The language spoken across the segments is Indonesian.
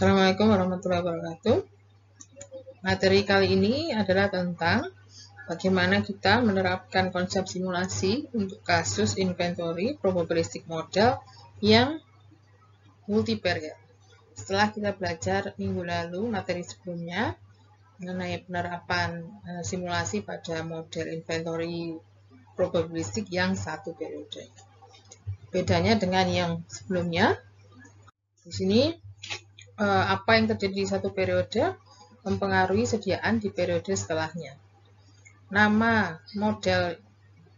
Assalamualaikum warahmatullahi wabarakatuh. Materi kali ini adalah tentang bagaimana kita menerapkan konsep simulasi untuk kasus inventory probabilistic model yang multivariate. Setelah kita belajar minggu lalu materi sebelumnya mengenai penerapan eh, simulasi pada model inventory probabilistik yang satu periode. Bedanya dengan yang sebelumnya, di sini Eh, apa yang terjadi di satu periode mempengaruhi sediaan di periode setelahnya. Nama model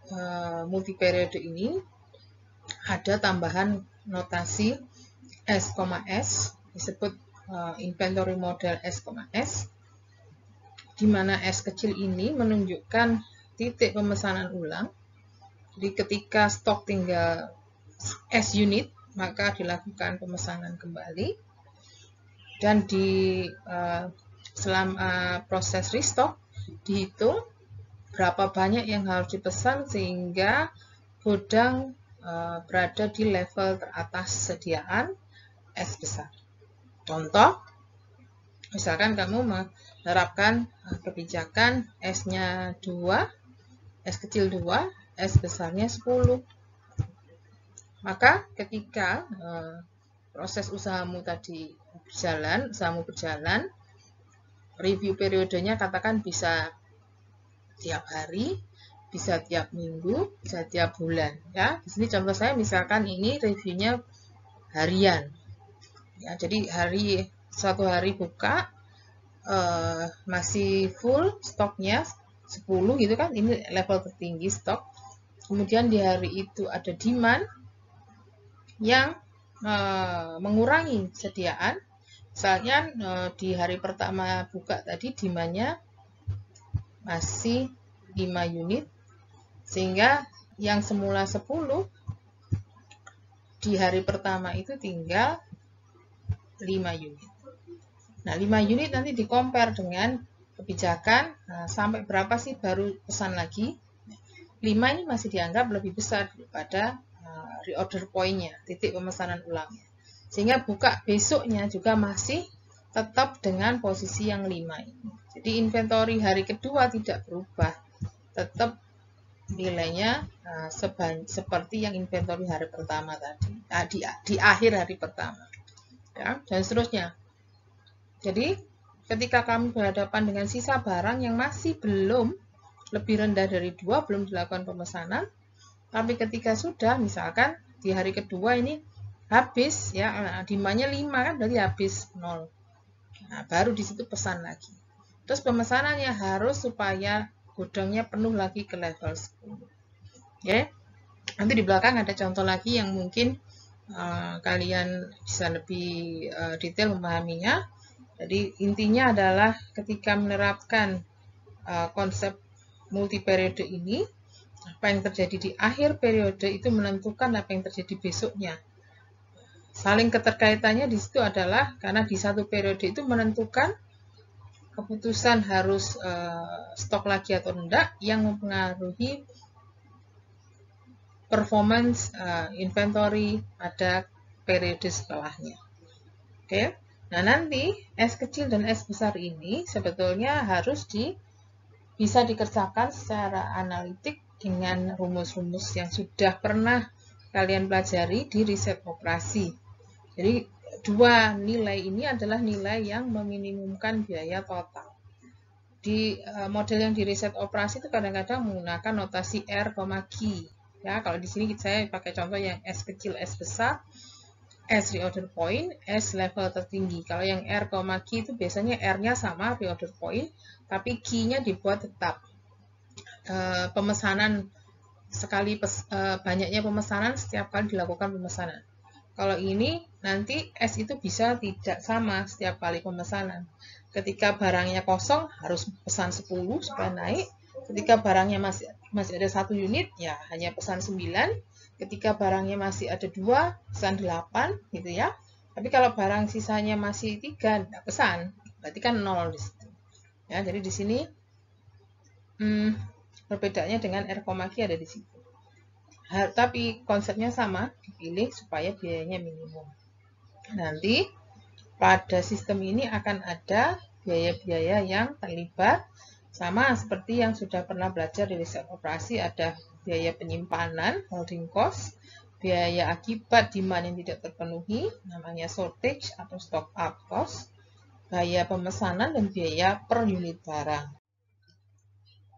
e, eh, multi periode ini ada tambahan notasi S, S disebut e, inventory model S, S di mana S kecil ini menunjukkan titik pemesanan ulang. Jadi ketika stok tinggal S unit, maka dilakukan pemesanan kembali dan di uh, eh, selama uh, eh, proses restock dihitung berapa banyak yang harus dipesan sehingga gudang uh, berada di level teratas sediaan S besar. Contoh, misalkan kamu menerapkan kebijakan S nya 2, S kecil 2, S besarnya 10. Maka ketika proses usahamu tadi berjalan, usahamu berjalan, review periodenya katakan bisa tiap hari, bisa tiap minggu, bisa tiap bulan. Ya, di sini contoh saya misalkan ini reviewnya harian. Ya, jadi hari satu hari buka uh, masih full stoknya 10 gitu kan ini level tertinggi stok kemudian di hari itu ada demand yang Eh, mengurangi sediaan. Misalnya eh, di hari pertama buka tadi dimanya masih 5 unit sehingga yang semula 10 di hari pertama itu tinggal 5 unit. Nah, 5 unit nanti dikompar dengan kebijakan nah, sampai berapa sih baru pesan lagi. 5 ini masih dianggap lebih besar daripada reorder reorder poinnya, titik pemesanan ulang. Sehingga buka besoknya juga masih tetap dengan posisi yang 5 ini. Jadi inventory hari kedua tidak berubah, tetap nilainya uh, seperti yang inventory hari pertama tadi, nah, di, di akhir hari pertama, ya, dan seterusnya. Jadi ketika kami berhadapan dengan sisa barang yang masih belum lebih rendah dari dua belum dilakukan pemesanan, tapi ketika sudah, misalkan di hari kedua ini habis ya, eh, demandnya 5 kan berarti habis 0. Nah, baru di situ pesan lagi. Terus pemesanannya harus supaya gudangnya penuh lagi ke level 10. Oke. Ya. Nanti di belakang ada contoh lagi yang mungkin uh, kalian bisa lebih uh, detail memahaminya. Jadi intinya adalah ketika menerapkan uh, konsep periode ini, apa yang terjadi di akhir periode itu menentukan apa yang terjadi besoknya. Saling keterkaitannya di situ adalah karena di satu periode itu menentukan keputusan harus e, stok lagi atau enggak yang mempengaruhi performance e, inventory pada periode setelahnya. Oke. Nah, nanti S kecil dan S besar ini sebetulnya harus di bisa dikerjakan secara analitik dengan rumus-rumus yang sudah pernah kalian pelajari di riset operasi. Jadi dua nilai ini adalah nilai yang meminimumkan biaya total. Di e, model yang di riset operasi itu kadang-kadang menggunakan notasi R, G. Ya, kalau di sini saya pakai contoh yang S kecil, S besar, S reorder point, S level tertinggi. Kalau yang R, G itu biasanya R-nya sama reorder point, tapi g nya dibuat tetap. Eh, pemesanan sekali pes, uh, banyaknya pemesanan setiap kali dilakukan pemesanan. Kalau ini nanti S itu bisa tidak sama setiap kali pemesanan. Ketika barangnya kosong harus pesan 10 supaya naik. Ketika barangnya masih masih ada satu unit ya hanya pesan 9. Ketika barangnya masih ada dua pesan 8 gitu ya. Tapi kalau barang sisanya masih tiga tidak pesan, berarti kan nol di situ. Ya, jadi di sini hmm, Perbedaannya dengan R, Q ada di situ. Hal, tapi konsepnya sama, dipilih supaya biayanya minimum. Nanti pada sistem ini akan ada biaya-biaya yang terlibat sama seperti yang sudah pernah belajar di riset operasi ada biaya penyimpanan, holding cost, biaya akibat demand yang tidak terpenuhi, namanya shortage atau stock up cost, biaya pemesanan dan biaya per unit barang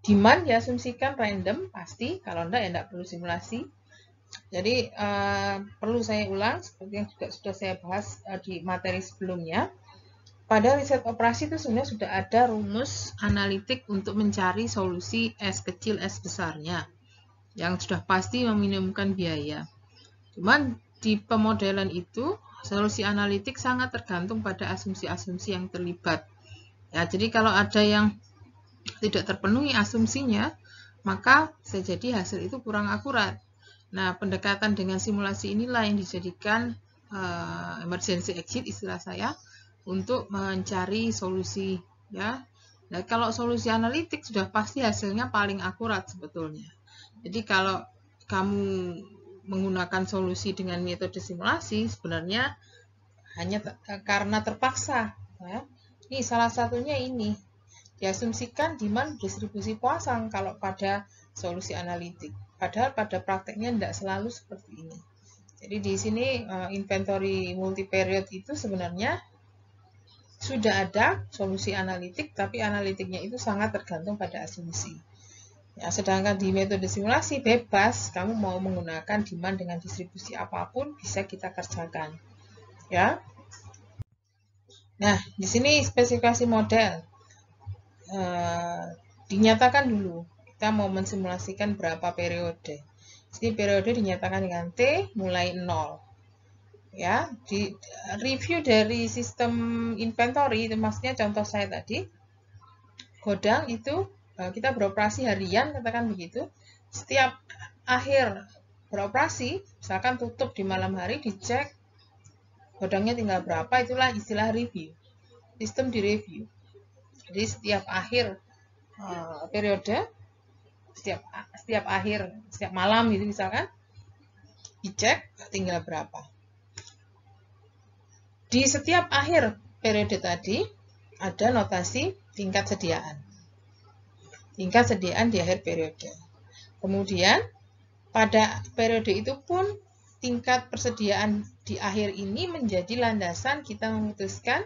demand diasumsikan random pasti kalau enggak ya enggak perlu simulasi jadi uh, perlu saya ulang seperti yang juga sudah saya bahas uh, di materi sebelumnya pada riset operasi itu sebenarnya sudah ada rumus analitik untuk mencari solusi S kecil S besarnya yang sudah pasti meminimumkan biaya cuman di pemodelan itu solusi analitik sangat tergantung pada asumsi-asumsi yang terlibat ya jadi kalau ada yang tidak terpenuhi asumsinya, maka bisa jadi hasil itu kurang akurat. Nah, pendekatan dengan simulasi inilah yang dijadikan uh, emergency exit istilah saya untuk mencari solusi ya. Nah, kalau solusi analitik sudah pasti hasilnya paling akurat sebetulnya. Jadi kalau kamu menggunakan solusi dengan metode simulasi sebenarnya hanya karena terpaksa ya. Ini salah satunya ini Diasumsikan demand distribusi Poisson kalau pada solusi analitik. Padahal pada prakteknya tidak selalu seperti ini. Jadi di sini eh, inventory multi period itu sebenarnya sudah ada solusi analitik, tapi analitiknya itu sangat tergantung pada asumsi. Ya, sedangkan di metode simulasi bebas, kamu mau menggunakan demand dengan distribusi apapun bisa kita kerjakan. Ya. Nah, di sini spesifikasi model. Eh, dinyatakan dulu. Kita mau mensimulasikan berapa periode. Jadi periode dinyatakan dengan T mulai 0. Ya, di review dari sistem inventory itu maksudnya contoh saya tadi. Godang itu eh, kita beroperasi harian katakan begitu. Setiap akhir beroperasi, misalkan tutup di malam hari dicek godangnya tinggal berapa, itulah istilah review. Sistem di review. Jadi setiap akhir uh, periode, setiap setiap akhir, setiap malam itu misalkan, dicek tinggal berapa. Di setiap akhir periode tadi, ada notasi tingkat sediaan. Tingkat sediaan di akhir periode. Kemudian, pada periode itu pun tingkat persediaan di akhir ini menjadi landasan kita memutuskan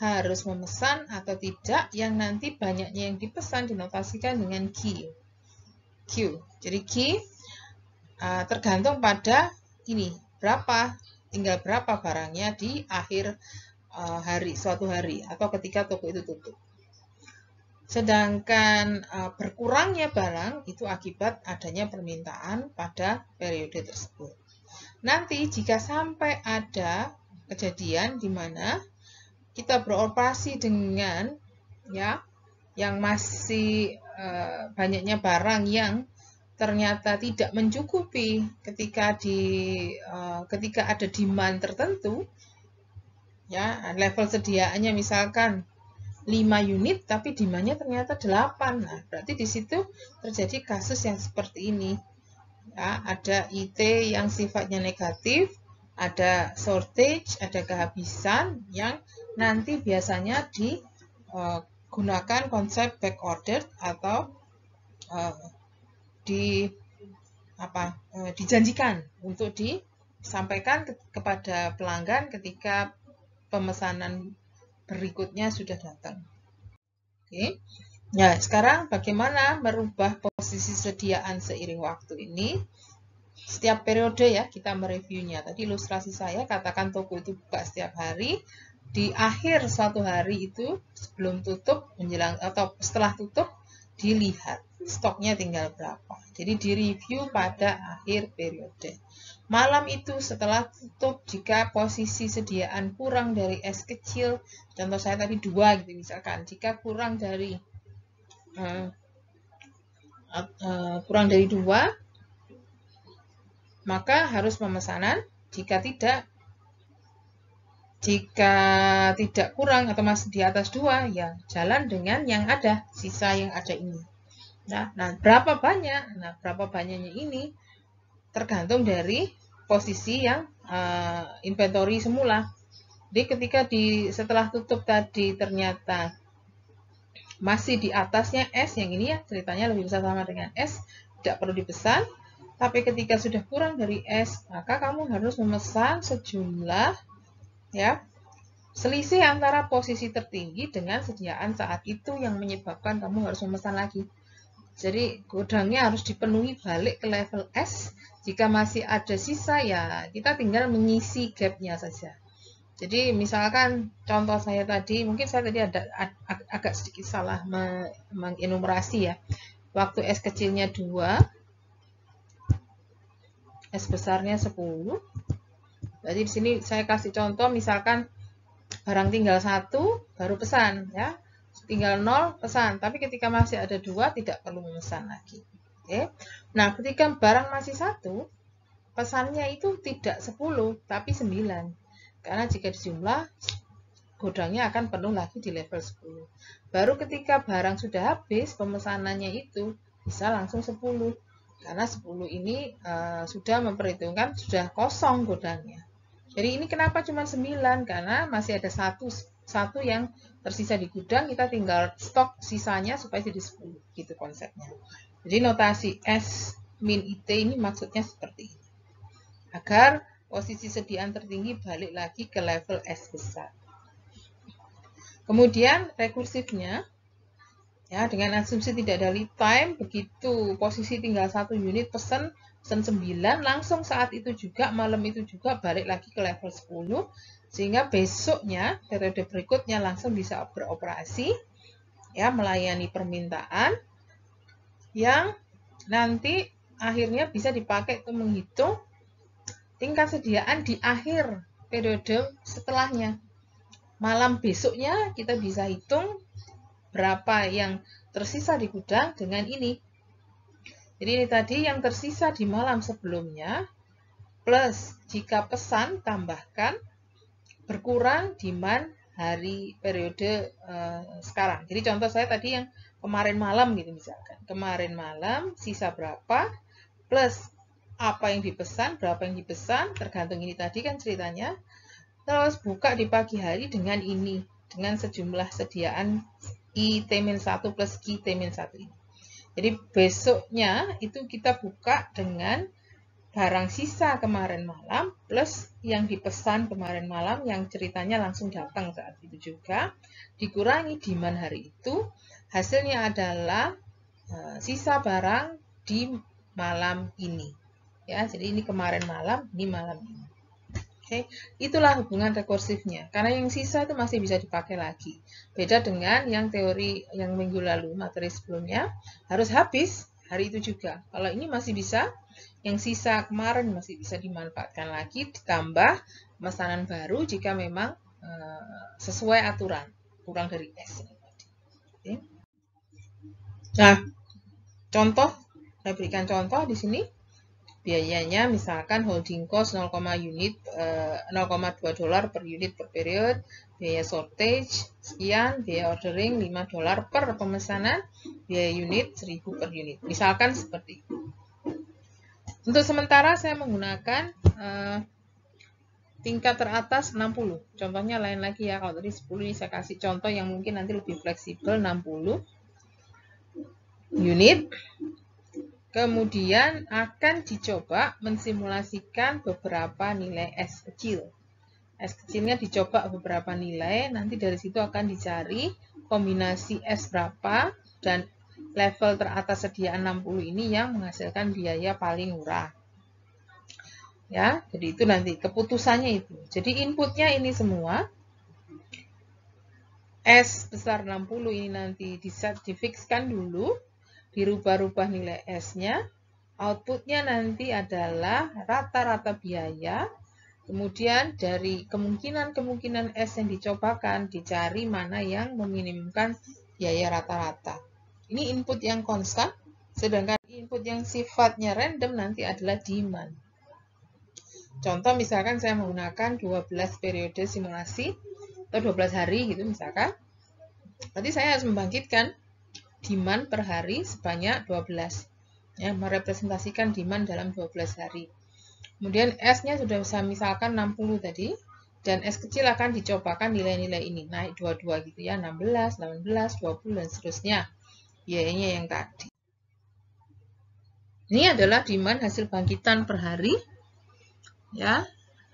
harus memesan atau tidak yang nanti banyaknya yang dipesan dinotasikan dengan Q. Q. Jadi Q uh, tergantung pada ini berapa tinggal berapa barangnya di akhir uh, hari suatu hari atau ketika toko itu tutup. Sedangkan uh, berkurangnya barang itu akibat adanya permintaan pada periode tersebut. Nanti jika sampai ada kejadian di mana kita beroperasi dengan ya yang masih e, banyaknya barang yang ternyata tidak mencukupi ketika di e, ketika ada demand tertentu ya level sediaannya misalkan 5 unit tapi demandnya ternyata 8 nah berarti di situ terjadi kasus yang seperti ini ya ada IT yang sifatnya negatif ada shortage, ada kehabisan yang nanti biasanya digunakan eh, konsep back order atau uh, di apa uh, dijanjikan untuk disampaikan ke, kepada pelanggan ketika pemesanan berikutnya sudah datang. Oke. Okay. Nah, sekarang bagaimana merubah posisi sediaan seiring waktu ini? setiap periode ya kita mereviewnya. Tadi ilustrasi saya katakan toko itu buka setiap hari, di akhir suatu hari itu sebelum tutup menjelang atau setelah tutup dilihat stoknya tinggal berapa. Jadi direview pada akhir periode. Malam itu setelah tutup jika posisi sediaan kurang dari S kecil, contoh saya tadi dua gitu misalkan, jika kurang dari uh, uh, kurang dari dua maka harus pemesanan. Jika tidak, jika tidak kurang atau masih di atas dua, ya jalan dengan yang ada, sisa yang ada ini. Nah, nah berapa banyak? Nah, berapa banyaknya ini tergantung dari posisi yang uh, inventory semula. Jadi ketika di setelah tutup tadi ternyata masih di atasnya S yang ini ya ceritanya lebih besar sama dengan S tidak perlu dipesan tapi ketika sudah kurang dari S, maka kamu harus memesan sejumlah ya selisih antara posisi tertinggi dengan sediaan saat itu yang menyebabkan kamu harus memesan lagi. Jadi gudangnya harus dipenuhi balik ke level S. Jika masih ada sisa ya kita tinggal mengisi gapnya saja. Jadi misalkan contoh saya tadi, mungkin saya tadi ada agak sedikit salah mengenumerasi ya. Waktu S kecilnya 2, S besarnya 10. Berarti di sini saya kasih contoh misalkan barang tinggal satu baru pesan ya. Tinggal 0 pesan, tapi ketika masih ada dua tidak perlu memesan lagi. Oke. Nah, ketika barang masih satu, pesannya itu tidak 10 tapi 9. Karena jika jumlah godangnya akan penuh lagi di level 10. Baru ketika barang sudah habis, pemesanannya itu bisa langsung 10. Karena 10 ini uh, sudah memperhitungkan sudah kosong gudangnya. Jadi ini kenapa cuma 9? Karena masih ada satu satu yang tersisa di gudang, kita tinggal stok sisanya supaya jadi 10. Gitu konsepnya. Jadi notasi S min IT ini maksudnya seperti ini. Agar posisi sediaan tertinggi balik lagi ke level S besar. Kemudian rekursifnya, ya dengan asumsi tidak ada lead time begitu posisi tinggal satu unit pesen pesen 9 langsung saat itu juga malam itu juga balik lagi ke level 10 sehingga besoknya periode berikutnya langsung bisa beroperasi ya melayani permintaan yang nanti akhirnya bisa dipakai untuk menghitung tingkat sediaan di akhir periode setelahnya malam besoknya kita bisa hitung berapa yang tersisa di gudang dengan ini. Jadi ini tadi yang tersisa di malam sebelumnya, plus jika pesan tambahkan, berkurang di demand hari periode uh, sekarang. Jadi contoh saya tadi yang kemarin malam gitu misalkan. Kemarin malam sisa berapa plus apa yang dipesan, berapa yang dipesan, tergantung ini tadi kan ceritanya. Terus buka di pagi hari dengan ini, dengan sejumlah sediaan t 1 plus t 1 ini. Jadi besoknya itu kita buka dengan barang sisa kemarin malam plus yang dipesan kemarin malam yang ceritanya langsung datang saat itu juga dikurangi demand hari itu hasilnya adalah eh, sisa barang di malam ini ya jadi ini kemarin malam ini malam ini Oke, okay? itulah hubungan rekursifnya. Karena yang sisa itu masih bisa dipakai lagi. Beda dengan yang teori yang minggu lalu, materi sebelumnya, harus habis hari itu juga. Kalau ini masih bisa, yang sisa kemarin masih bisa dimanfaatkan lagi, ditambah pesanan baru jika memang e, sesuai aturan, kurang dari S. Okay. Nah, contoh, saya berikan contoh di sini biayanya misalkan holding cost 0, unit 0,2 eh, dolar per unit per period, biaya shortage sekian, biaya ordering 5 dolar per pemesanan, biaya unit 1000 per unit. Misalkan seperti itu. Untuk sementara saya menggunakan uh, tingkat teratas 60. Contohnya lain lagi ya, kalau tadi 10 ini saya kasih contoh yang mungkin nanti lebih fleksibel 60 unit Kemudian akan dicoba mensimulasikan beberapa nilai S kecil. S kecilnya dicoba beberapa nilai, nanti dari situ akan dicari kombinasi S berapa dan level teratas sediaan 60 ini yang menghasilkan biaya paling murah. Ya, jadi itu nanti keputusannya itu. Jadi inputnya ini semua, S besar 60 ini nanti diset difikskan dulu dirubah-rubah nilai S-nya, outputnya nanti adalah rata-rata biaya, kemudian dari kemungkinan-kemungkinan S yang dicobakan, dicari mana yang meminimumkan biaya rata-rata. Ini input yang konstan, sedangkan input yang sifatnya random nanti adalah demand. Contoh misalkan saya menggunakan 12 periode simulasi atau 12 hari gitu misalkan. Nanti saya harus membangkitkan demand per hari sebanyak 12 ya merepresentasikan demand dalam 12 hari kemudian S-nya sudah bisa misalkan 60 tadi dan S kecil akan dicobakan nilai-nilai ini naik 22 gitu ya 16, 18, 20 dan seterusnya biayanya yang tadi ini adalah demand hasil bangkitan per hari ya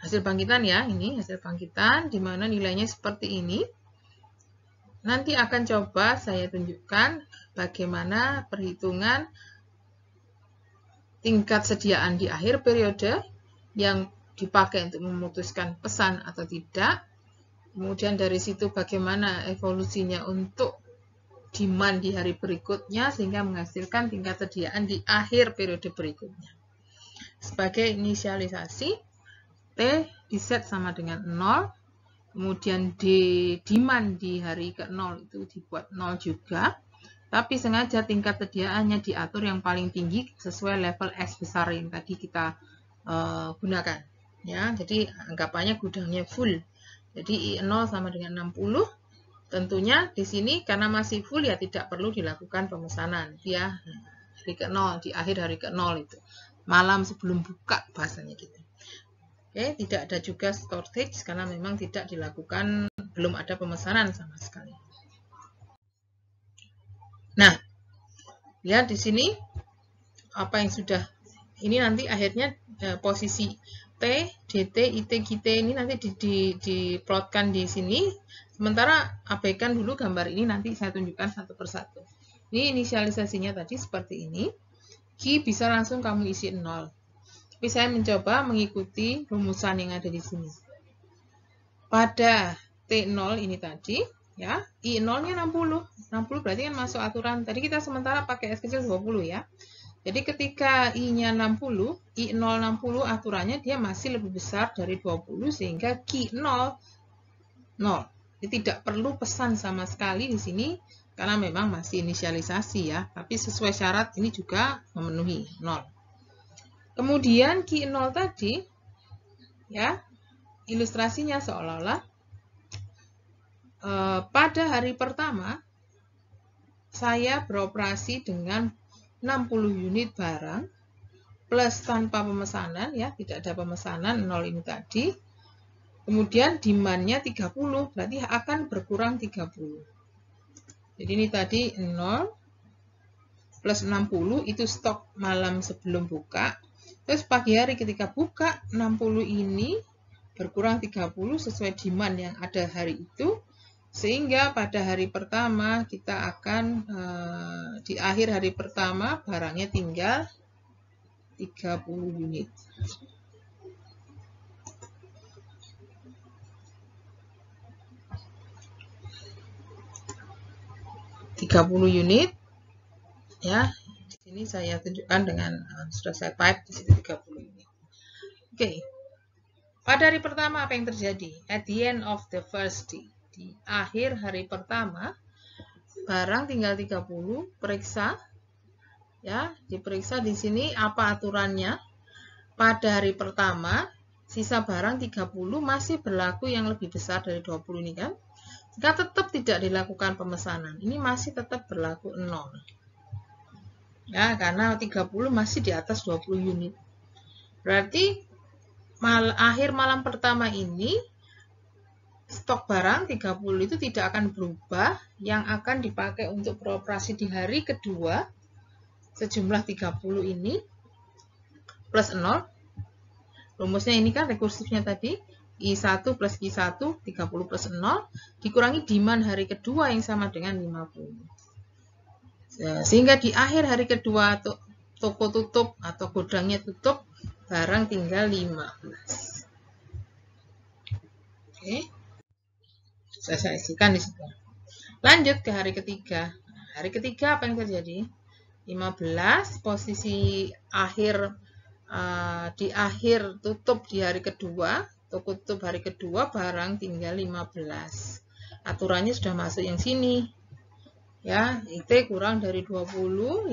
hasil bangkitan ya ini hasil bangkitan dimana nilainya seperti ini Nanti akan coba saya tunjukkan bagaimana perhitungan tingkat sediaan di akhir periode yang dipakai untuk memutuskan pesan atau tidak. Kemudian dari situ bagaimana evolusinya untuk demand di hari berikutnya sehingga menghasilkan tingkat sediaan di akhir periode berikutnya. Sebagai inisialisasi, T diset sama dengan 0, kemudian D demand di hari ke-0 itu dibuat 0 juga tapi sengaja tingkat sediaannya diatur yang paling tinggi sesuai level S besar yang tadi kita uh, gunakan ya jadi anggapannya gudangnya full jadi I0 sama dengan 60 Tentunya di sini karena masih full ya tidak perlu dilakukan pemesanan ya hari ke 0 di akhir hari ke 0 itu malam sebelum buka bahasanya gitu. Oke, tidak ada juga storage karena memang tidak dilakukan, belum ada pemesanan sama sekali. Nah, lihat di sini apa yang sudah ini nanti akhirnya eh, posisi T, DT, IT, GT ini nanti di, di, diplotkan di sini. Sementara abaikan dulu gambar ini nanti saya tunjukkan satu persatu. Ini inisialisasinya tadi seperti ini. Ki bisa langsung kamu isi 0 tapi saya mencoba mengikuti rumusan yang ada di sini. Pada T0 ini tadi, ya, I0-nya 60. 60 berarti kan masuk aturan. Tadi kita sementara pakai S kecil 20 ya. Jadi ketika I-nya 60, I0 60 aturannya dia masih lebih besar dari 20 sehingga Q0 0. Jadi tidak perlu pesan sama sekali di sini karena memang masih inisialisasi ya, tapi sesuai syarat ini juga memenuhi 0. Kemudian Q0 tadi, ya, ilustrasinya seolah-olah e, pada hari pertama saya beroperasi dengan 60 unit barang plus tanpa pemesanan, ya, tidak ada pemesanan 0 ini tadi. Kemudian demand 30, berarti akan berkurang 30. Jadi ini tadi 0 plus 60 itu stok malam sebelum buka Terus pagi hari ketika buka 60 ini berkurang 30 sesuai demand yang ada hari itu sehingga pada hari pertama kita akan uh, di akhir hari pertama barangnya tinggal 30 unit tiga unit ya ini saya tunjukkan dengan uh, sudah saya type di situ 30 ini. Oke. Okay. Pada hari pertama apa yang terjadi? At the end of the first day. Di akhir hari pertama, barang tinggal 30, periksa. Ya, diperiksa di sini apa aturannya. Pada hari pertama, sisa barang 30 masih berlaku yang lebih besar dari 20 ini kan. Jika tetap tidak dilakukan pemesanan, ini masih tetap berlaku 0. Ya, karena 30 masih di atas 20 unit. Berarti mal, akhir malam pertama ini stok barang 30 itu tidak akan berubah yang akan dipakai untuk beroperasi di hari kedua sejumlah 30 ini plus 0 rumusnya ini kan rekursifnya tadi I1 plus I1 30 plus 0 dikurangi demand hari kedua yang sama dengan 50 Ya, sehingga di akhir hari kedua toko tutup atau gudangnya tutup, barang tinggal 15. Oke. Saya isikan di situ. Lanjut ke hari ketiga. hari ketiga apa yang terjadi? 15 posisi akhir uh, di akhir tutup di hari kedua, toko tutup hari kedua barang tinggal 15. Aturannya sudah masuk yang sini, ya IT kurang dari 20 15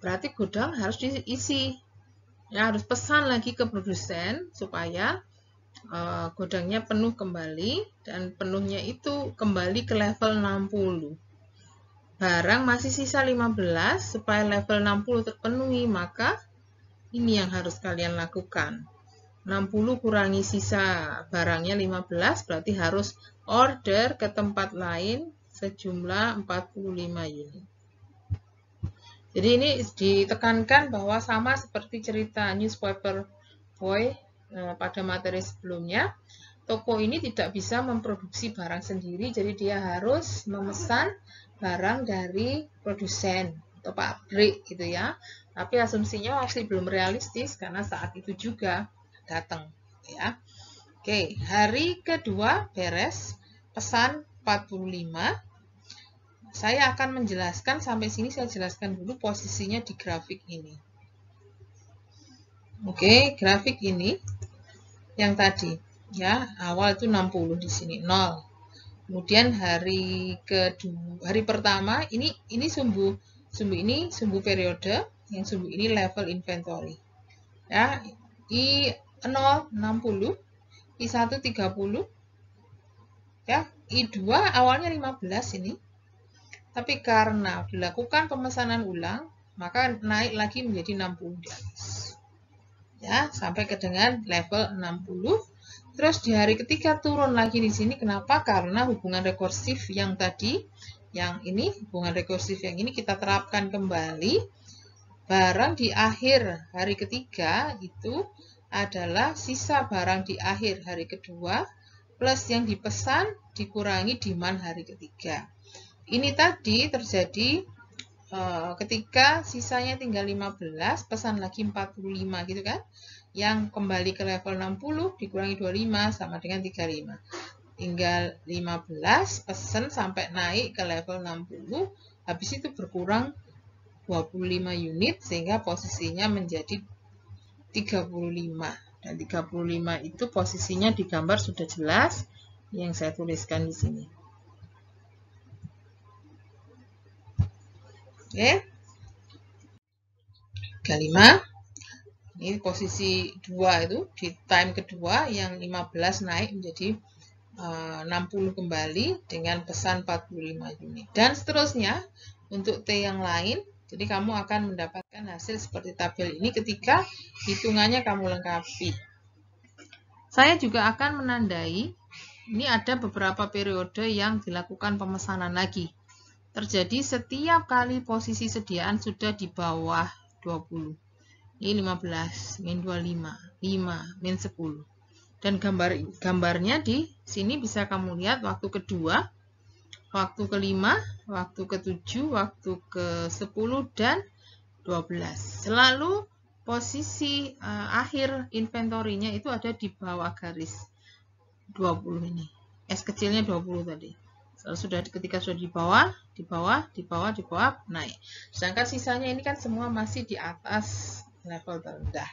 berarti gudang harus diisi ya harus pesan lagi ke produsen supaya uh, gudangnya penuh kembali dan penuhnya itu kembali ke level 60 barang masih sisa 15 supaya level 60 terpenuhi maka ini yang harus kalian lakukan 60 kurangi sisa barangnya 15 berarti harus order ke tempat lain sejumlah 45 unit. Jadi ini ditekankan bahwa sama seperti cerita newspaper boy e, pada materi sebelumnya, toko ini tidak bisa memproduksi barang sendiri, jadi dia harus memesan barang dari produsen atau pabrik gitu ya. Tapi asumsinya masih belum realistis karena saat itu juga datang ya. Oke, hari kedua beres pesan 45. Saya akan menjelaskan sampai sini saya jelaskan dulu posisinya di grafik ini. Oke, grafik ini yang tadi ya, awal itu 60 di sini 0. Kemudian hari kedua, hari pertama ini ini sumbu sumbu ini sumbu periode, yang sumbu ini level inventory. Ya, I 0 60, I 1 30. Ya, I2 awalnya 15 ini, tapi karena dilakukan pemesanan ulang, maka naik lagi menjadi 60 di atas. Ya, sampai ke dengan level 60. Terus di hari ketiga turun lagi di sini, kenapa? Karena hubungan rekursif yang tadi, yang ini, hubungan rekursif yang ini kita terapkan kembali. Barang di akhir hari ketiga itu adalah sisa barang di akhir hari kedua, plus yang dipesan dikurangi demand hari ketiga. Ini tadi terjadi eh, ketika sisanya tinggal 15, pesan lagi 45 gitu kan. Yang kembali ke level 60 dikurangi 25 sama dengan 35. Tinggal 15 pesan sampai naik ke level 60, habis itu berkurang 25 unit sehingga posisinya menjadi 35. Dan 35 itu posisinya di gambar sudah jelas yang saya tuliskan di sini. Oke. Kelima. Ini posisi 2 itu di time kedua yang 15 naik menjadi eh, uh, 60 kembali dengan pesan 45 unit. Dan seterusnya untuk T yang lain. Jadi kamu akan mendapatkan hasil seperti tabel ini ketika hitungannya kamu lengkapi. Saya juga akan menandai ini ada beberapa periode yang dilakukan pemesanan lagi. Terjadi setiap kali posisi sediaan sudah di bawah 20. Ini 15, min 25, 5, min 10. Dan gambar gambarnya di sini bisa kamu lihat waktu kedua, waktu kelima, waktu ketujuh, waktu ke 10, dan 12. Selalu posisi uh, akhir inventorinya itu ada di bawah garis 20 ini. S kecilnya 20 tadi. Kalau sudah ketika sudah di bawah, di bawah, di bawah, di bawah, naik. Sedangkan sisanya ini kan semua masih di atas level terendah.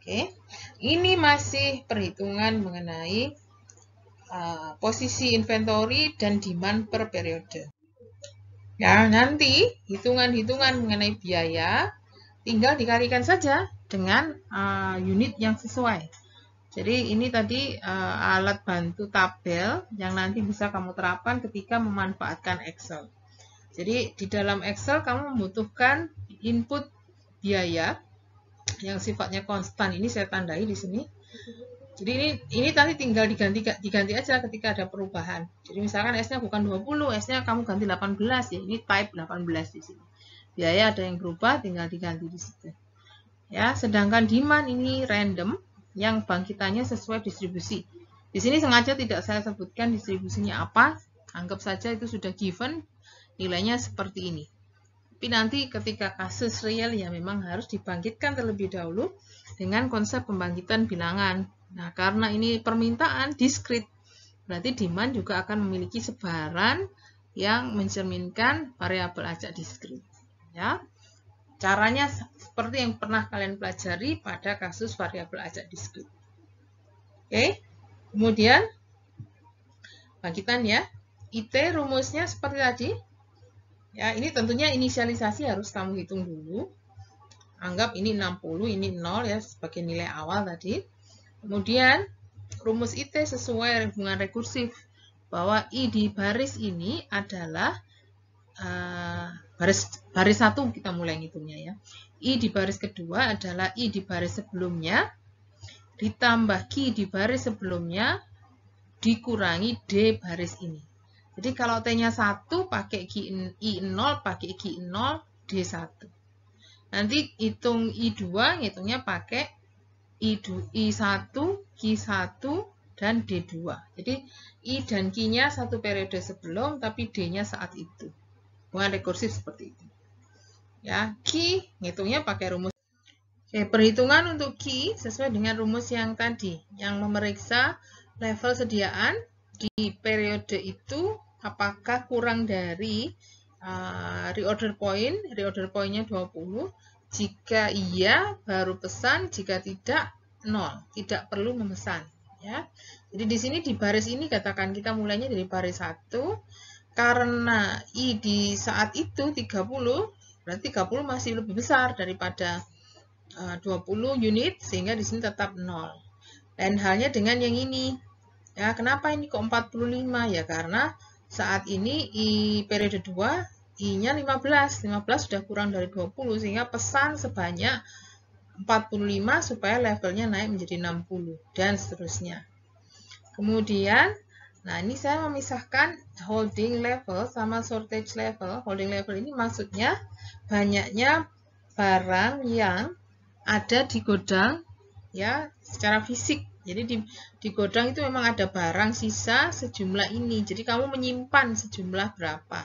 Oke. Ini masih perhitungan mengenai uh, posisi inventory dan demand per periode. Nah, nanti hitungan-hitungan mengenai biaya tinggal dikalikan saja dengan uh, unit yang sesuai. Jadi hmm. ini tadi uh, alat bantu tabel yang nanti bisa kamu terapkan ketika memanfaatkan Excel. Jadi di dalam Excel kamu membutuhkan input biaya yang sifatnya konstan. Ini saya tandai di sini. Jadi ini ini tadi tinggal diganti diganti aja ketika ada perubahan. Jadi misalkan S-nya bukan 20, S-nya kamu ganti 18 ya. Ini type 18 di sini. Biaya ada yang berubah tinggal diganti di situ. Ya, sedangkan demand ini random yang bangkitannya sesuai distribusi. Di sini sengaja tidak saya sebutkan distribusinya apa, anggap saja itu sudah given, nilainya seperti ini. Tapi nanti ketika kasus real ya memang harus dibangkitkan terlebih dahulu dengan konsep pembangkitan bilangan. Nah, karena ini permintaan diskrit, berarti demand juga akan memiliki sebaran yang mencerminkan variabel acak diskrit. Ya. Caranya seperti yang pernah kalian pelajari pada kasus variabel ajak diskrit. Oke, kemudian bangkitan ya. IT rumusnya seperti tadi. Ya, ini tentunya inisialisasi harus kamu hitung dulu. Anggap ini 60, ini 0 ya sebagai nilai awal tadi. Kemudian rumus IT sesuai hubungan rekursif bahwa I di baris ini adalah uh, baris baris satu kita mulai ngitungnya ya. I di baris kedua adalah I di baris sebelumnya ditambah Q di baris sebelumnya dikurangi D baris ini. Jadi kalau T-nya 1 pakai I0 pakai Q0 D1. Nanti hitung I2 ngitungnya pakai I2, I1 Q1 dan D2. Jadi I dan Q-nya satu periode sebelum tapi D-nya saat itu hubungan rekursif seperti itu. Ya, Ki, ngitungnya pakai rumus. Oke, perhitungan untuk Ki sesuai dengan rumus yang tadi, yang memeriksa level sediaan di periode itu apakah kurang dari uh, reorder point, reorder pointnya 20. Jika iya, baru pesan. Jika tidak, nol. Tidak perlu memesan. Ya. Jadi di sini di baris ini katakan kita mulainya dari baris satu karena I di saat itu 30, berarti 30 masih lebih besar daripada 20 eh, unit, sehingga di sini tetap 0. Dan halnya dengan yang ini. Ya, kenapa ini ke 45? Ya, karena saat ini I periode 2, I-nya 15. 15 sudah kurang dari 20, sehingga pesan sebanyak 45 supaya levelnya naik menjadi 60, dan seterusnya. Kemudian, Nah, ini saya memisahkan holding level sama shortage level. Holding level ini maksudnya banyaknya barang yang ada di gudang ya secara fisik. Jadi di, di godang itu memang ada barang sisa sejumlah ini. Jadi kamu menyimpan sejumlah berapa.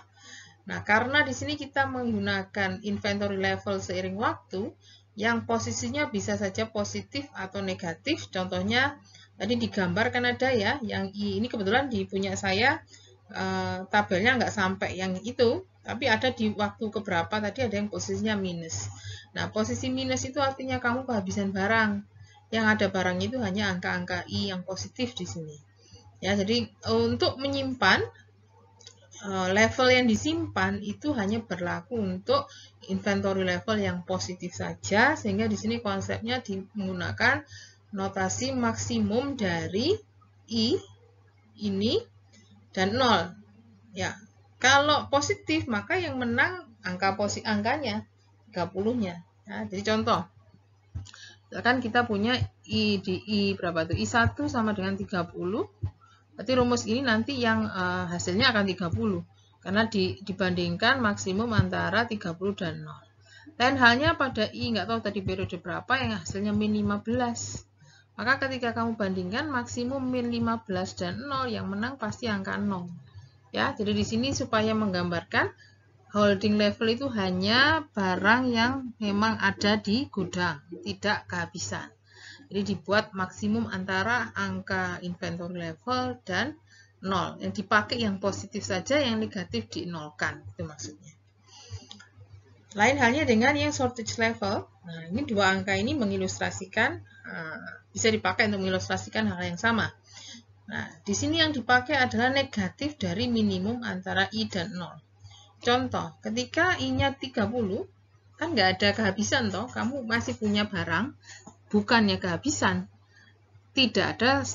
Nah, karena di sini kita menggunakan inventory level seiring waktu yang posisinya bisa saja positif atau negatif. Contohnya Tadi digambarkan ada ya, yang I. Ini kebetulan di punya saya eh, tabelnya nggak sampai yang itu, tapi ada di waktu keberapa tadi ada yang posisinya minus. Nah, posisi minus itu artinya kamu kehabisan barang. Yang ada barang itu hanya angka-angka I yang positif di sini. Ya, jadi eh, untuk menyimpan eh, level yang disimpan itu hanya berlaku untuk inventory level yang positif saja sehingga di sini konsepnya menggunakan notasi maksimum dari I ini dan 0. Ya, kalau positif maka yang menang angka posi angkanya 30-nya. Nah, ya, jadi contoh. kan kita punya I di I berapa tuh? I1 sama dengan 30. Berarti rumus ini nanti yang uh, hasilnya akan 30. Karena di, dibandingkan maksimum antara 30 dan 0. Lain halnya pada I, nggak tahu tadi periode berapa yang hasilnya min 15. Maka ketika kamu bandingkan maksimum min 15 dan 0 yang menang pasti angka 0. Ya, jadi di sini supaya menggambarkan holding level itu hanya barang yang memang ada di gudang, tidak kehabisan. Jadi dibuat maksimum antara angka inventory level dan 0. Yang dipakai yang positif saja, yang negatif dinolkan. Itu maksudnya. Lain halnya dengan yang shortage level. Nah, ini dua angka ini mengilustrasikan Nah, bisa dipakai untuk mengilustrasikan hal yang sama. Nah, di sini yang dipakai adalah negatif dari minimum antara I dan 0. Contoh, ketika I-nya 30, kan nggak ada kehabisan toh, kamu masih punya barang, bukannya kehabisan. Tidak ada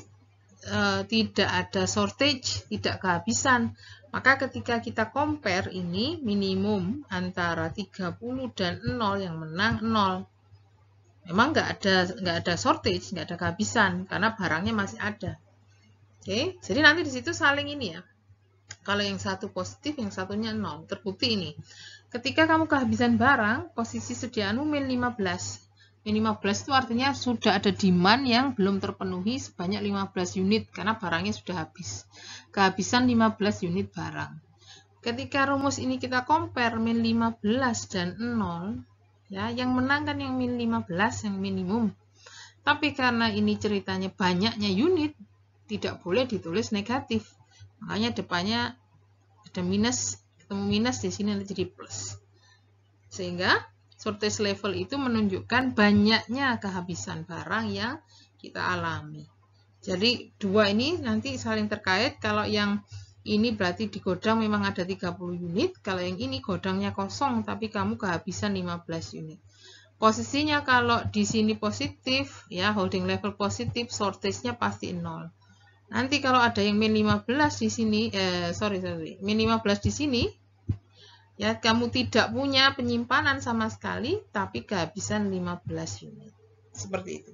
e, tidak ada shortage, tidak kehabisan. Maka ketika kita compare ini minimum antara 30 dan 0 yang menang 0 memang nggak ada nggak ada shortage nggak ada kehabisan karena barangnya masih ada oke okay? jadi nanti di situ saling ini ya kalau yang satu positif yang satunya nol terbukti ini ketika kamu kehabisan barang posisi sediaanmu min 15 Min 15 itu artinya sudah ada demand yang belum terpenuhi sebanyak 15 unit karena barangnya sudah habis. Kehabisan 15 unit barang. Ketika rumus ini kita compare min 15 dan 0, ya yang menang kan yang 15 yang minimum tapi karena ini ceritanya banyaknya unit tidak boleh ditulis negatif makanya depannya ada minus ketemu minus di sini nanti jadi plus sehingga shortage level itu menunjukkan banyaknya kehabisan barang yang kita alami jadi dua ini nanti saling terkait kalau yang ini berarti di godang memang ada 30 unit. Kalau yang ini godangnya kosong, tapi kamu kehabisan 15 unit. Posisinya kalau di sini positif, ya holding level positif, shortage-nya pasti 0. Nanti kalau ada yang min 15 di sini, eh, sorry, sorry, min 15 di sini, ya kamu tidak punya penyimpanan sama sekali, tapi kehabisan 15 unit. Seperti itu.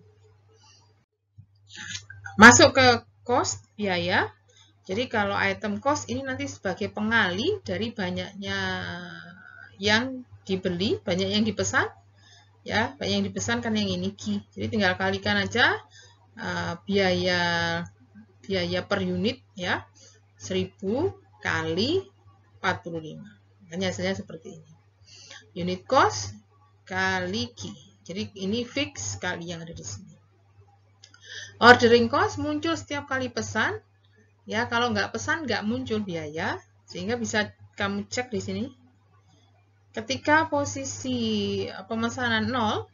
Masuk ke cost, biaya. Jadi kalau item cost ini nanti sebagai pengali dari banyaknya yang dibeli, banyak yang dipesan, ya banyak yang dipesan kan yang ini ki. Jadi tinggal kalikan aja uh, biaya biaya per unit ya 1000 kali 45. Makanya hasilnya seperti ini. Unit cost kali ki. Jadi ini fix kali yang ada di sini. Ordering cost muncul setiap kali pesan Ya, kalau nggak pesan nggak muncul biaya, sehingga bisa kamu cek di sini. Ketika posisi eh, pemesanan nol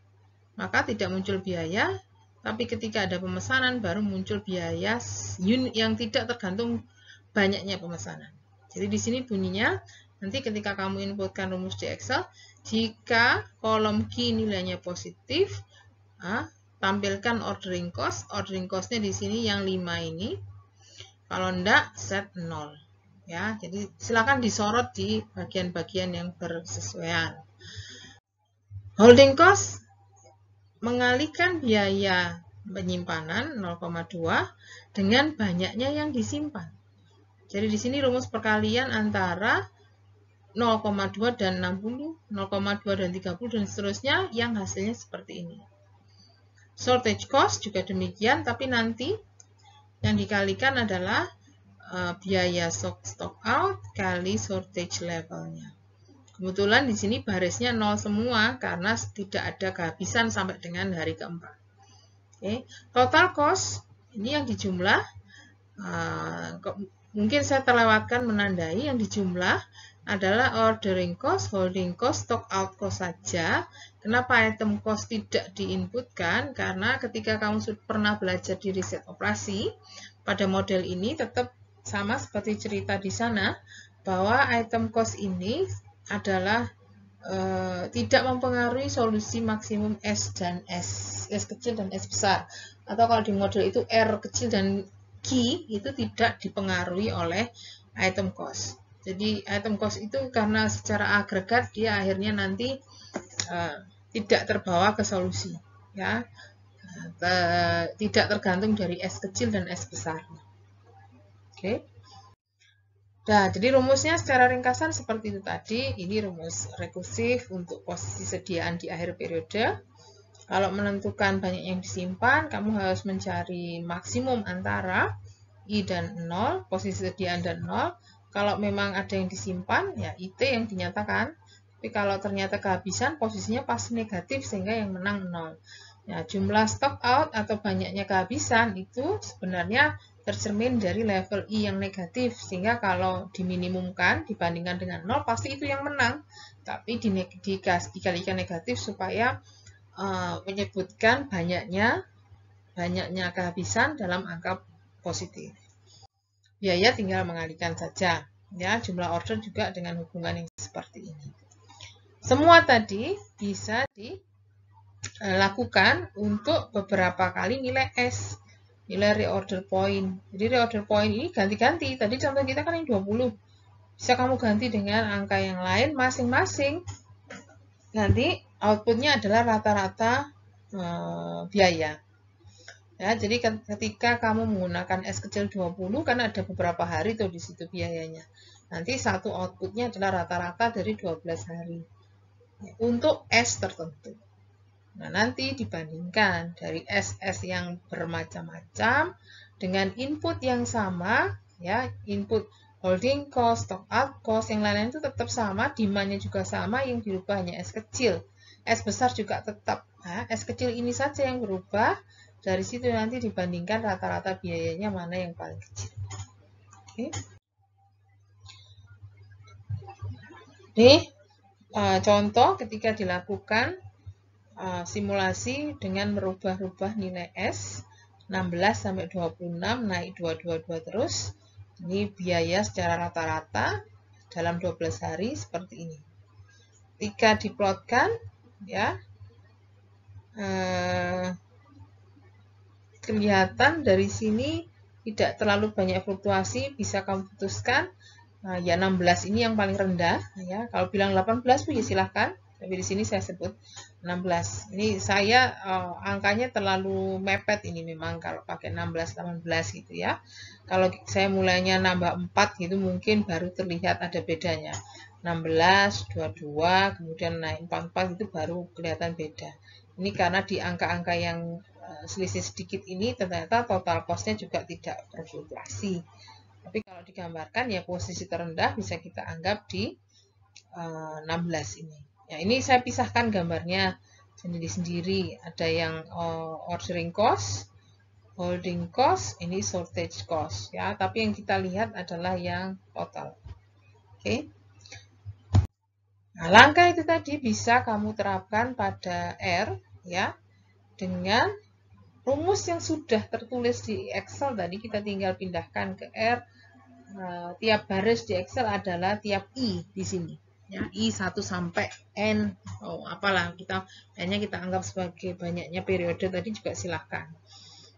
maka tidak muncul biaya, tapi ketika ada pemesanan baru muncul biaya yang tidak tergantung banyaknya pemesanan. Jadi di sini bunyinya, nanti ketika kamu inputkan rumus di Excel, jika kolom Q nilainya positif, ah, tampilkan ordering cost. Ordering costnya di sini yang 5 ini kalau enggak, set 0. Ya, jadi silakan disorot di bagian-bagian yang bersesuaian. Holding cost mengalihkan biaya penyimpanan 0,2 dengan banyaknya yang disimpan. Jadi di sini rumus perkalian antara 0,2 dan 60, 0,2 dan 30, dan seterusnya yang hasilnya seperti ini. Shortage cost juga demikian, tapi nanti yang dikalikan adalah uh, biaya stock, stock out kali shortage levelnya. Kebetulan di sini barisnya nol semua karena tidak ada kehabisan sampai dengan hari keempat. Oke, total cost ini yang dijumlah. Uh, mungkin saya terlewatkan menandai yang dijumlah adalah ordering cost, holding cost, stock out cost saja. Kenapa item cost tidak diinputkan? Karena ketika kamu sudah pernah belajar di riset operasi, pada model ini tetap sama seperti cerita di sana, bahwa item cost ini adalah e, tidak mempengaruhi solusi maksimum S dan S, S kecil dan S besar. Atau kalau di model itu R kecil dan Q itu tidak dipengaruhi oleh item cost. Jadi item cost itu karena secara agregat dia akhirnya nanti uh, tidak terbawa ke solusi, ya uh, tidak tergantung dari S kecil dan S besar. Oke. Okay. Nah, jadi rumusnya secara ringkasan seperti itu tadi. Ini rumus rekursif untuk posisi sediaan di akhir periode. Kalau menentukan banyak yang disimpan, kamu harus mencari maksimum antara I dan 0, posisi sediaan dan 0. Kalau memang ada yang disimpan, ya IT yang dinyatakan. Tapi kalau ternyata kehabisan, posisinya pasti negatif sehingga yang menang 0. Nah, ya, jumlah stock out atau banyaknya kehabisan itu sebenarnya tercermin dari level I yang negatif. Sehingga kalau diminimumkan dibandingkan dengan 0, pasti itu yang menang. Tapi dikalikan negatif supaya uh, menyebutkan banyaknya banyaknya kehabisan dalam angka positif biaya tinggal mengalihkan saja. Ya, jumlah order juga dengan hubungan yang seperti ini. Semua tadi bisa dilakukan eh, untuk beberapa kali nilai S, nilai reorder point. Jadi reorder point ini ganti-ganti. Tadi contoh kita kan yang 20. Bisa kamu ganti dengan angka yang lain masing-masing. Nanti outputnya adalah rata-rata eh, biaya. Ya, jadi ketika kamu menggunakan S kecil 20 karena ada beberapa hari tuh di situ biayanya. Nanti satu outputnya adalah rata-rata dari 12 hari untuk S tertentu. Nah, nanti dibandingkan dari SS yang bermacam-macam dengan input yang sama, ya, input holding cost, stock out cost, yang lain-lain itu tetap sama, dimanya juga sama, yang dirubah S kecil. S besar juga tetap. Nah, S kecil ini saja yang berubah, dari situ nanti dibandingkan rata-rata biayanya mana yang paling kecil. Oke. Ini uh, contoh ketika dilakukan uh, simulasi dengan merubah-rubah nilai S 16 sampai 26 naik 222 terus. Ini biaya secara rata-rata dalam 12 hari seperti ini. Ketika diplotkan ya e, kelihatan dari sini tidak terlalu banyak fluktuasi bisa kamu putuskan nah, ya 16 ini yang paling rendah ya kalau bilang 18 pun ya silahkan tapi di sini saya sebut 16 ini saya uh, angkanya terlalu mepet ini memang kalau pakai 16 18 gitu ya kalau saya mulainya nambah 4 gitu mungkin baru terlihat ada bedanya 16 22 kemudian naik 44 itu baru kelihatan beda ini karena di angka-angka yang Eh, selisih sedikit ini ternyata total costnya juga tidak berfluktuasi. Tapi kalau digambarkan ya posisi terendah bisa kita anggap di uh, eh, 16 ini. Ya ini saya pisahkan gambarnya sendiri-sendiri. Ada yang uh, ordering cost, holding cost, ini shortage cost ya. Tapi yang kita lihat adalah yang total. Oke. Okay. Nah, langkah itu tadi bisa kamu terapkan pada R ya dengan rumus yang sudah tertulis di Excel tadi kita tinggal pindahkan ke R. Eh, tiap baris di Excel adalah tiap I di sini. Ya, I 1 sampai N. Oh, apalah kita hanya kita anggap sebagai banyaknya periode tadi juga silahkan.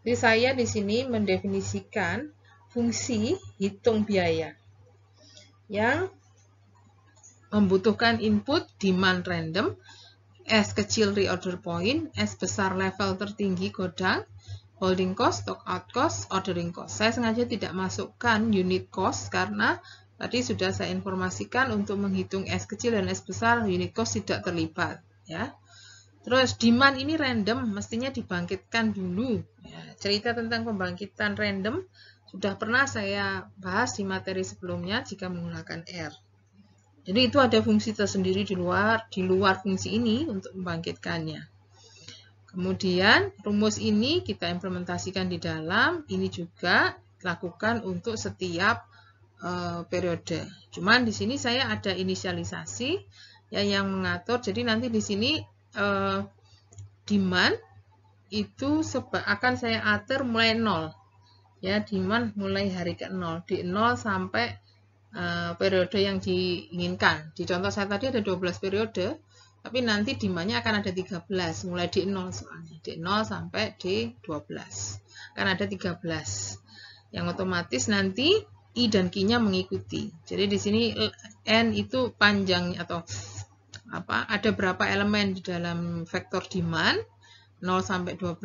Jadi saya di sini mendefinisikan fungsi hitung biaya yang membutuhkan input demand random S kecil reorder point, S besar level tertinggi godang, holding cost, stock out cost, ordering cost. Saya sengaja tidak masukkan unit cost karena tadi sudah saya informasikan untuk menghitung S kecil dan S besar unit cost tidak terlibat. ya. Terus demand ini random, mestinya dibangkitkan dulu. Ya, cerita tentang pembangkitan random sudah pernah saya bahas di materi sebelumnya jika menggunakan R. Jadi itu ada fungsi tersendiri di luar di luar fungsi ini untuk membangkitkannya. Kemudian rumus ini kita implementasikan di dalam ini juga lakukan untuk setiap uh, periode. Cuman di sini saya ada inisialisasi ya yang mengatur. Jadi nanti di sini uh, demand itu akan saya atur mulai 0. Ya, demand mulai hari ke 0 di 0 sampai Eh, periode yang diinginkan. Di contoh saya tadi ada 12 periode, tapi nanti dimanya akan ada 13, mulai di 0 soalnya, di 0 sampai di 12. Akan ada 13. Yang otomatis nanti i dan ki-nya mengikuti. Jadi di sini eh, n itu panjang atau apa ada berapa elemen di dalam vektor demand 0 sampai 12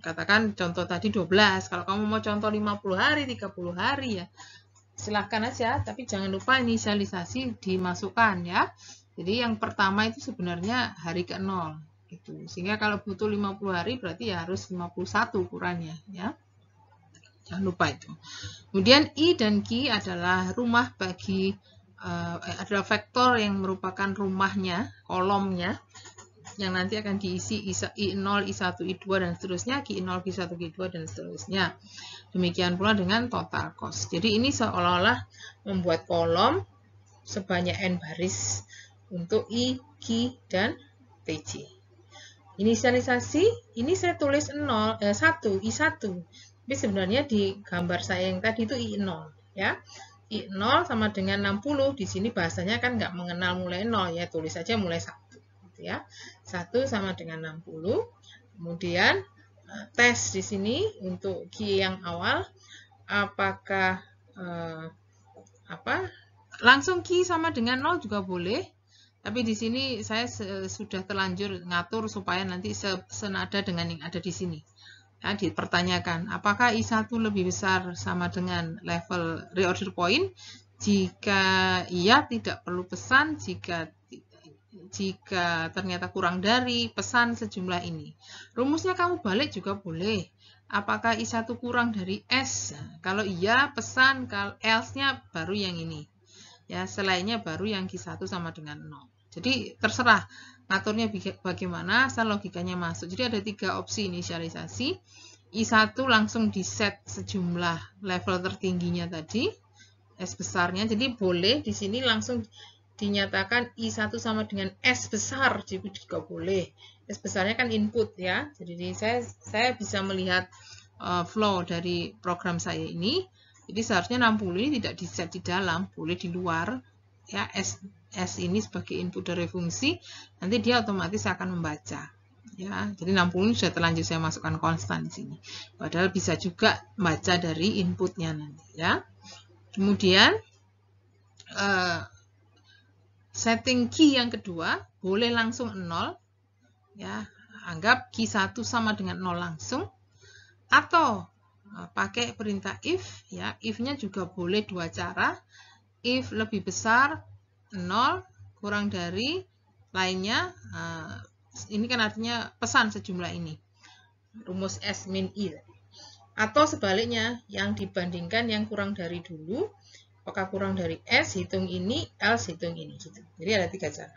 katakan contoh tadi 12 kalau kamu mau contoh 50 hari 30 hari ya silahkan aja, tapi jangan lupa inisialisasi dimasukkan ya. Jadi yang pertama itu sebenarnya hari ke 0 gitu. Sehingga kalau butuh 50 hari berarti ya harus 51 ukurannya ya. Jangan lupa itu. Kemudian I dan Q adalah rumah bagi uh, adalah vektor yang merupakan rumahnya, kolomnya yang nanti akan diisi I0, I1, I2, dan seterusnya, Q0, Q1, Q2, dan seterusnya. Demikian pula dengan total cost. Jadi ini seolah-olah membuat kolom sebanyak N baris untuk I, Q, dan TC. Inisialisasi, ini saya tulis 0, eh, 1, I1, tapi sebenarnya di gambar saya yang tadi itu I0. Ya. I0 sama dengan 60, di sini bahasanya kan nggak mengenal mulai 0, ya tulis saja mulai 1. Gitu ya. 1 sama dengan 60. Kemudian eh, tes di sini untuk Q yang awal apakah eh, apa langsung Q sama dengan 0 juga boleh tapi di sini saya sudah terlanjur ngatur supaya nanti senada dengan yang ada di sini Nah, dipertanyakan apakah I1 lebih besar sama dengan level reorder point jika iya tidak perlu pesan jika jika ternyata kurang dari pesan sejumlah ini. Rumusnya kamu balik juga boleh. Apakah I1 kurang dari S? Kalau iya, pesan kalau else-nya baru yang ini. Ya, selainnya baru yang G1 sama dengan 0. Jadi terserah ngaturnya bagaimana asal logikanya masuk. Jadi ada tiga opsi inisialisasi. I1 langsung di set sejumlah level tertingginya tadi S besarnya. Jadi boleh di sini langsung dinyatakan I1 sama dengan S besar jadi juga boleh. S besarnya kan input ya. Jadi saya saya bisa melihat uh, flow dari program saya ini. Jadi seharusnya 60 ini tidak di set di dalam, boleh di luar. Ya, S S ini sebagai input dari fungsi, nanti dia otomatis akan membaca. Ya, jadi 60 ini sudah terlanjur saya masukkan konstan di sini. Padahal bisa juga baca dari inputnya nanti ya. Kemudian uh, setting key yang kedua boleh langsung 0 ya anggap key 1 sama dengan 0 langsung atau eh, pakai perintah if ya if-nya juga boleh dua cara if lebih besar 0 kurang dari lainnya eh, ini kan artinya pesan sejumlah ini rumus S min I atau sebaliknya yang dibandingkan yang kurang dari dulu apakah kurang dari S, hitung ini, l hitung ini. Gitu. Jadi ada tiga cara.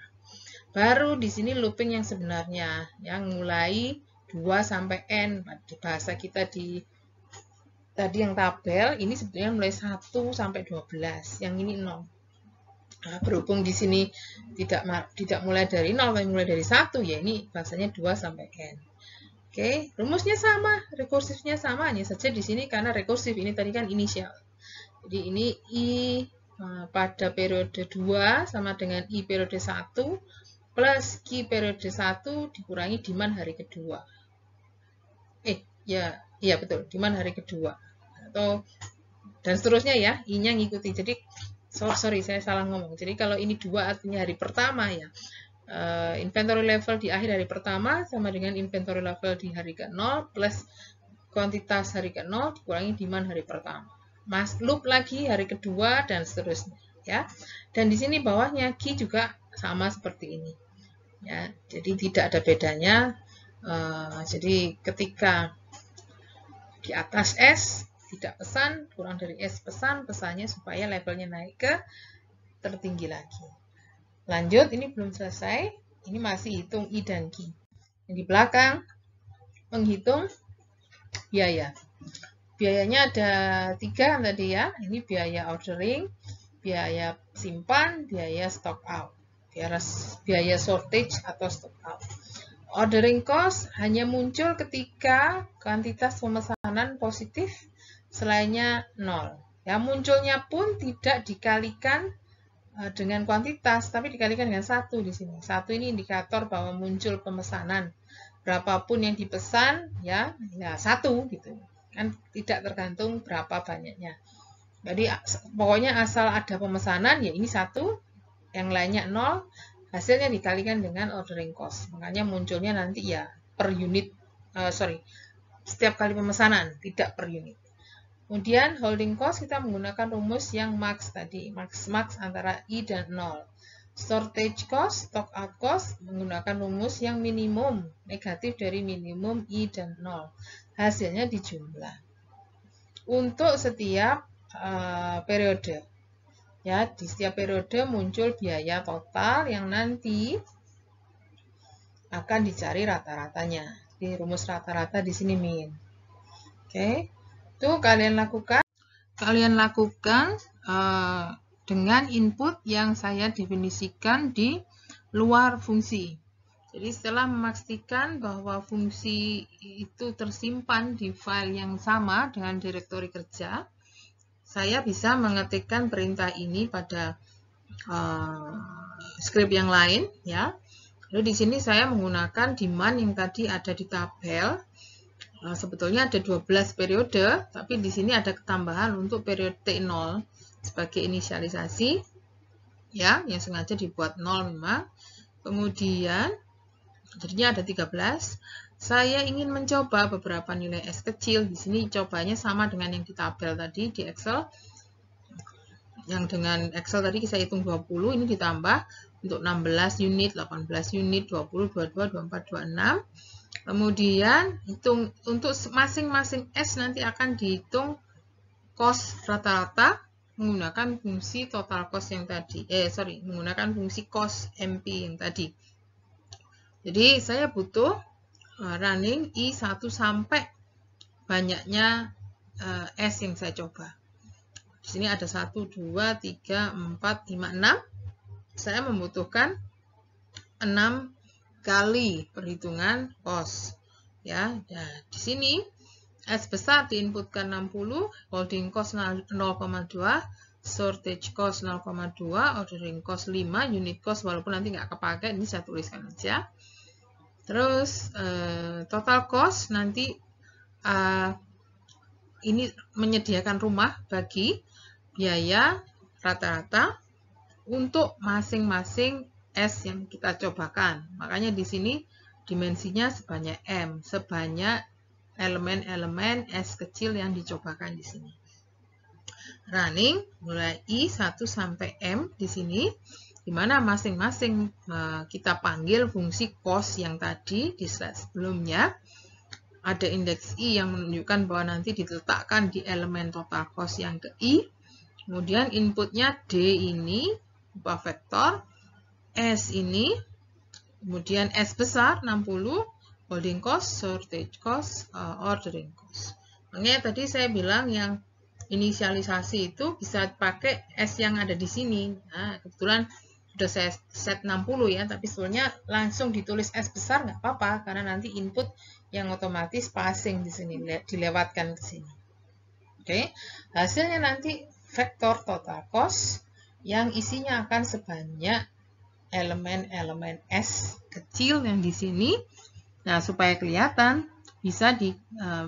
Baru di sini looping yang sebenarnya, yang mulai 2 sampai N, di bahasa kita di tadi yang tabel, ini sebenarnya mulai 1 sampai 12, yang ini 0. Nah, berhubung di sini tidak tidak mulai dari 0, tapi mulai dari 1, ya ini bahasanya 2 sampai N. Oke, rumusnya sama, rekursifnya sama, hanya saja di sini karena rekursif ini tadi kan inisial. Jadi ini I eh, pada periode 2 sama dengan I periode 1 plus Q periode 1 dikurangi demand hari kedua. Eh, ya, ya betul, demand hari kedua. Atau dan seterusnya ya, I-nya ngikuti. Jadi so, sorry saya salah ngomong. Jadi kalau ini dua artinya hari pertama ya. Uh, inventory level di akhir hari pertama sama dengan inventory level di hari ke-0 plus kuantitas hari ke-0 dikurangi demand hari pertama mas loop lagi hari kedua dan seterusnya ya. Dan di sini bawahnya G juga sama seperti ini. Ya, jadi tidak ada bedanya. Uh, jadi ketika di atas S tidak pesan, kurang dari S pesan, pesannya supaya levelnya naik ke tertinggi lagi. Lanjut, ini belum selesai. Ini masih hitung I dan Q. Yang di belakang, menghitung biaya. Ya biayanya ada tiga tadi ya. Ini biaya ordering, biaya simpan, biaya stock out. Biaya, biaya shortage atau stock out. Ordering cost hanya muncul ketika kuantitas pemesanan positif, selainnya nol. Ya, munculnya pun tidak dikalikan eh, dengan kuantitas, tapi dikalikan dengan satu di sini. Satu ini indikator bahwa muncul pemesanan. Berapapun yang dipesan, ya, ya satu gitu kan tidak tergantung berapa banyaknya jadi pokoknya asal ada pemesanan ya ini satu yang lainnya nol hasilnya dikalikan dengan ordering cost makanya munculnya nanti ya per unit uh, sorry setiap kali pemesanan tidak per unit kemudian holding cost kita menggunakan rumus yang max tadi max max antara i dan nol Shortage cost, stock out cost menggunakan rumus yang minimum, negatif dari minimum I dan nol hasilnya di jumlah untuk setiap uh, periode ya di setiap periode muncul biaya total yang nanti akan dicari rata-ratanya di rumus rata-rata di sini min oke itu kalian lakukan kalian lakukan uh, dengan input yang saya definisikan di luar fungsi jadi setelah memastikan bahwa fungsi itu tersimpan di file yang sama dengan direktori kerja, saya bisa mengetikkan perintah ini pada uh, script yang lain, ya. Lalu di sini saya menggunakan demand yang tadi ada di tabel. Uh, sebetulnya ada 12 periode, tapi di sini ada ketambahan untuk periode T0 sebagai inisialisasi, ya, yang sengaja dibuat 0 memang. Kemudian Jadinya ada 13. Saya ingin mencoba beberapa nilai S kecil. Di sini cobanya sama dengan yang di tabel tadi di Excel. Yang dengan Excel tadi saya hitung 20, ini ditambah untuk 16 unit, 18 unit, 20, 22, 24, 26. Kemudian hitung untuk masing-masing S nanti akan dihitung cost rata-rata menggunakan fungsi total cost yang tadi. Eh sorry, menggunakan fungsi cost MP yang tadi. Jadi saya butuh eh, running I1 sampai banyaknya eh, S yang saya coba. Di sini ada 1, 2, 3, 4, 5, 6. Saya membutuhkan 6 kali perhitungan cos. Ya, nah, di sini S besar diinputkan 60, holding cost 0,2, shortage cost 0,2, ordering cost 5, unit cost walaupun nanti nggak kepake, ini saya tuliskan aja. Terus uh, total cost nanti uh, ini menyediakan rumah bagi biaya rata-rata untuk masing-masing S yang kita cobakan. Makanya di sini dimensinya sebanyak M, sebanyak elemen-elemen S kecil yang dicobakan di sini. Running mulai I1 sampai M di sini di mana masing-masing eh, kita panggil fungsi cos yang tadi di slide sebelumnya. Ada indeks i yang menunjukkan bahwa nanti diletakkan di elemen total cos yang ke i. Kemudian inputnya d ini berupa vektor, s ini, kemudian s besar 60, holding cost, shortage cost, eh, ordering cost. Makanya tadi saya bilang yang inisialisasi itu bisa pakai S yang ada di sini. Nah, kebetulan udah saya set 60 ya, tapi sebenarnya langsung ditulis S besar nggak apa-apa, karena nanti input yang otomatis passing di sini, dilewatkan ke sini. Oke, hasilnya nanti vektor total cost yang isinya akan sebanyak elemen-elemen S kecil yang di sini. Nah, supaya kelihatan bisa di uh,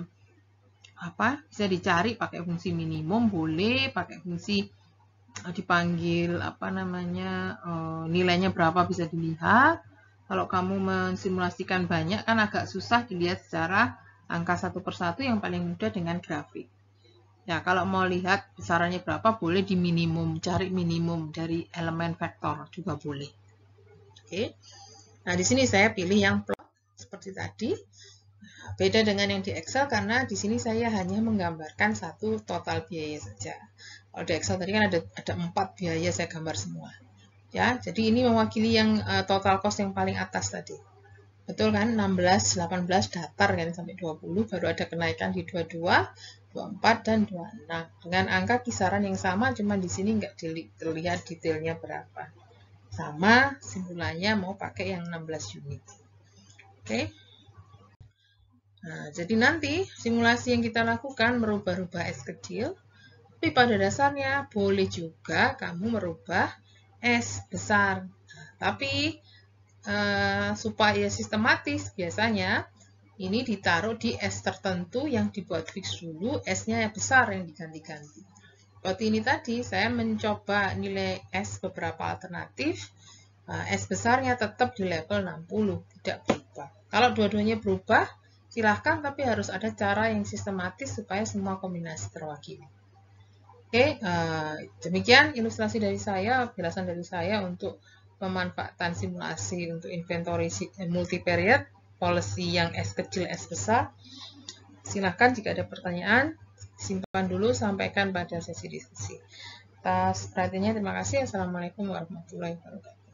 apa? Bisa dicari pakai fungsi minimum boleh, pakai fungsi Eh, dipanggil apa namanya eh, nilainya berapa bisa dilihat. Kalau kamu mensimulasikan banyak kan agak susah dilihat secara angka satu persatu yang paling mudah dengan grafik. Ya, kalau mau lihat besarannya berapa boleh di minimum, cari minimum dari elemen vektor juga boleh. Oke. Nah, di sini saya pilih yang plot seperti tadi. Beda dengan yang di Excel karena di sini saya hanya menggambarkan satu total biaya saja. Kalau di Excel tadi kan ada ada empat biaya saya gambar semua. Ya, jadi ini mewakili yang uh, total cost yang paling atas tadi. Betul kan? 16, 18 datar kan sampai 20 baru ada kenaikan di 22, 24 dan 26. Dengan angka kisaran yang sama cuma di sini nggak terlihat detailnya berapa. Sama simpulannya mau pakai yang 16 unit. Oke. Okay. Nah, jadi nanti simulasi yang kita lakukan merubah-rubah S kecil, tapi pada dasarnya boleh juga kamu merubah S besar. Nah, tapi uh, supaya sistematis biasanya ini ditaruh di S tertentu yang dibuat fix dulu, S-nya yang besar yang diganti-ganti. Seperti ini tadi, saya mencoba nilai S beberapa alternatif, nah, S besarnya tetap di level 60, tidak berubah. Kalau dua-duanya berubah, Silahkan, tapi harus ada cara yang sistematis supaya semua kombinasi terwakili. Oke, uh, demikian ilustrasi dari saya, penjelasan dari saya untuk pemanfaatan simulasi untuk inventory eh, multi-period, policy yang S kecil, S besar. Silahkan jika ada pertanyaan, simpan dulu, sampaikan pada sesi diskusi. Atas perhatiannya, terima kasih. Assalamualaikum warahmatullahi wabarakatuh.